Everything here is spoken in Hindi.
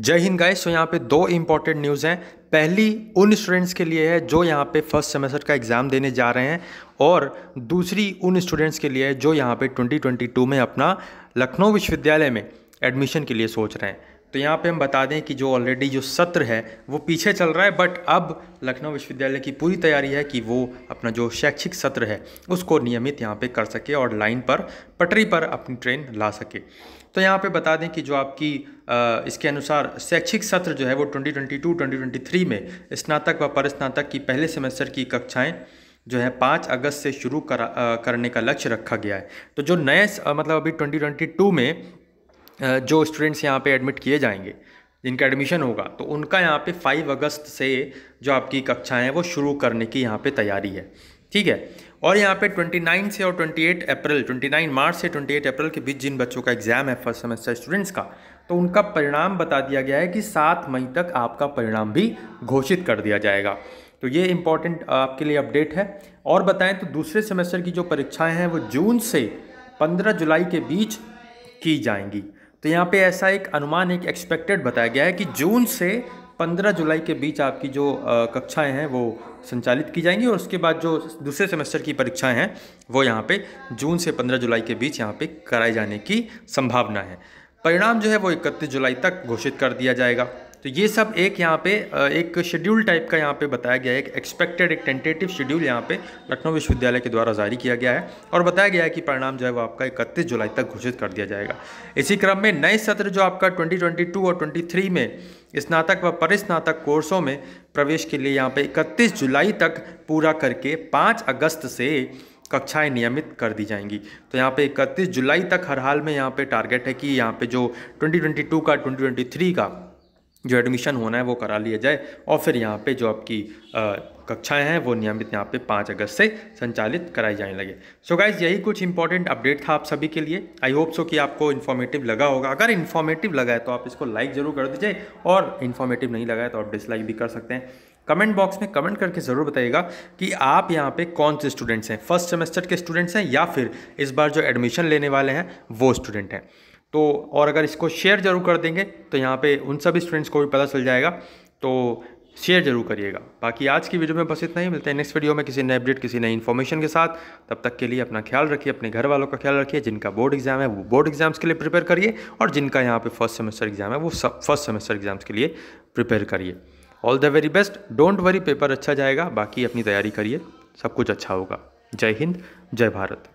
जय हिंद गाइस सो यहाँ पे दो इम्पॉर्टेंट न्यूज़ हैं पहली उन स्टूडेंट्स के लिए है जो यहाँ पे फर्स्ट सेमेस्टर का एग्ज़ाम देने जा रहे हैं और दूसरी उन स्टूडेंट्स के लिए है जो यहाँ पे 2022 में अपना लखनऊ विश्वविद्यालय में एडमिशन के लिए सोच रहे हैं तो यहाँ पे हम बता दें कि जो ऑलरेडी जो सत्र है वो पीछे चल रहा है बट अब लखनऊ विश्वविद्यालय की पूरी तैयारी है कि वो अपना जो शैक्षिक सत्र है उसको नियमित यहाँ पे कर सके और लाइन पर पटरी पर अपनी ट्रेन ला सके तो यहाँ पे बता दें कि जो आपकी आ, इसके अनुसार शैक्षिक सत्र जो है वो 2022-2023 में स्नातक व परस्नातक की पहले सेमेस्टर की कक्षाएँ जो है पाँच अगस्त से शुरू करा, आ, करने का लक्ष्य रखा गया है तो जो नए मतलब अभी 2022 में जो स्टूडेंट्स यहाँ पे एडमिट किए जाएंगे जिनका एडमिशन होगा तो उनका यहाँ पे 5 अगस्त से जो आपकी कक्षाएं वो शुरू करने की यहाँ पे तैयारी है ठीक है और यहाँ पे 29 से और 28 अप्रैल 29 मार्च से 28 अप्रैल के बीच जिन बच्चों का एग्ज़ाम है फर्स्ट सेमेस्टर स्टूडेंट्स का तो उनका परिणाम बता दिया गया है कि सात मई तक आपका परिणाम भी घोषित कर दिया जाएगा तो ये इम्पॉर्टेंट आपके लिए अपडेट है और बताएं तो दूसरे सेमेस्टर की जो परीक्षाएँ हैं वो जून से पंद्रह जुलाई के बीच की जाएंगी तो यहाँ पे ऐसा एक अनुमान एक एक्सपेक्टेड बताया गया है कि जून से 15 जुलाई के बीच आपकी जो कक्षाएं हैं वो संचालित की जाएंगी और उसके बाद जो दूसरे सेमेस्टर की परीक्षाएं हैं वो यहाँ पे जून से 15 जुलाई के बीच यहाँ पे कराए जाने की संभावना है परिणाम जो है वो इकतीस जुलाई तक घोषित कर दिया जाएगा तो ये सब एक यहाँ पे एक शेड्यूल टाइप का यहाँ पे बताया गया है एक एक्सपेक्टेड एक टेंटेटिव शेड्यूल यहाँ पे लखनऊ विश्वविद्यालय के द्वारा जारी किया गया है और बताया गया है कि परिणाम जो है वो आपका इकतीस जुलाई तक घोषित कर दिया जाएगा इसी क्रम में नए सत्र जो आपका ट्वेंटी और ट्वेंटी में स्नातक व परिस्नातक कोर्सों में प्रवेश के लिए यहाँ पर इकतीस जुलाई तक पूरा करके पाँच अगस्त से कक्षाएं नियमित कर दी जाएंगी तो यहाँ पे 31 जुलाई तक हर हाल में यहाँ पे टारगेट है कि यहाँ पे जो 2022 का 2023 का जो एडमिशन होना है वो करा लिया जाए और फिर यहाँ पे जो आपकी कक्षाएं हैं वो नियमित यहाँ पे पाँच अगस्त से संचालित कराई जाने लगे सो so गाइज यही कुछ इंपॉर्टेंट अपडेट था आप सभी के लिए आई होप सो कि आपको इन्फॉर्मेटिव लगा होगा अगर इन्फॉर्मेटिव लगा है तो आप इसको लाइक ज़रूर कर दीजिए और इन्फॉर्मेटिव नहीं लगा है तो आप डिसलाइक भी कर सकते हैं कमेंट बॉक्स में कमेंट करके ज़रूर बताइएगा कि आप यहाँ पे कौन से स्टूडेंट्स हैं फर्स्ट सेमेस्टर के स्टूडेंट्स हैं या फिर इस बार जो एडमिशन लेने वाले हैं वो स्टूडेंट हैं तो और अगर इसको शेयर जरूर कर देंगे तो यहाँ पे उन सभी स्टूडेंट्स को भी पता चल जाएगा तो शेयर जरूर करिएगा बाकी आज की वीडियो में बस इतना ही मिलते हैं नेक्स्ट वीडियो में किसी नए अपडेट किसी नई इन्फॉर्मेशन के साथ तब तक के लिए अपना ख्याल रखिए अपने घर वालों का ख्याल रखिए जिनका बोर्ड एग्जाम है वो बोर्ड एग्जाम्स के लिए प्रिपेयर करिए और जिनका यहाँ पे फर्स्ट सेमेस्टर एग्जाम है वो फर्स्ट सेमेस्टर एग्जाम्स के लिए प्रिपेयर करिए all the very best don't worry paper अच्छा जाएगा बाकी अपनी तैयारी करिए सब कुछ अच्छा होगा जय हिंद जय भारत